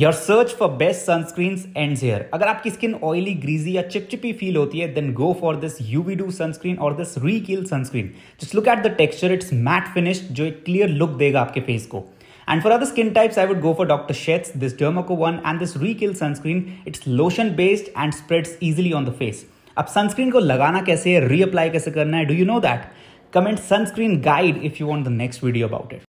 Your search for best sunscreen and hair अगर आपकी skin oily greasy या चिपचिपी फील होती है then go for this UV do sunscreen और this Reequil sunscreen just look at the texture it's matte finished जो एक clear look देगा आपके फेस को And for other skin types, I would go for Dr. Sheth's, this one and this Reequil sunscreen it's lotion based and spreads easily on the face अब sunscreen को लगाना कैसे है reapply कैसे करना है do you know that comment sunscreen guide if you want the next video about it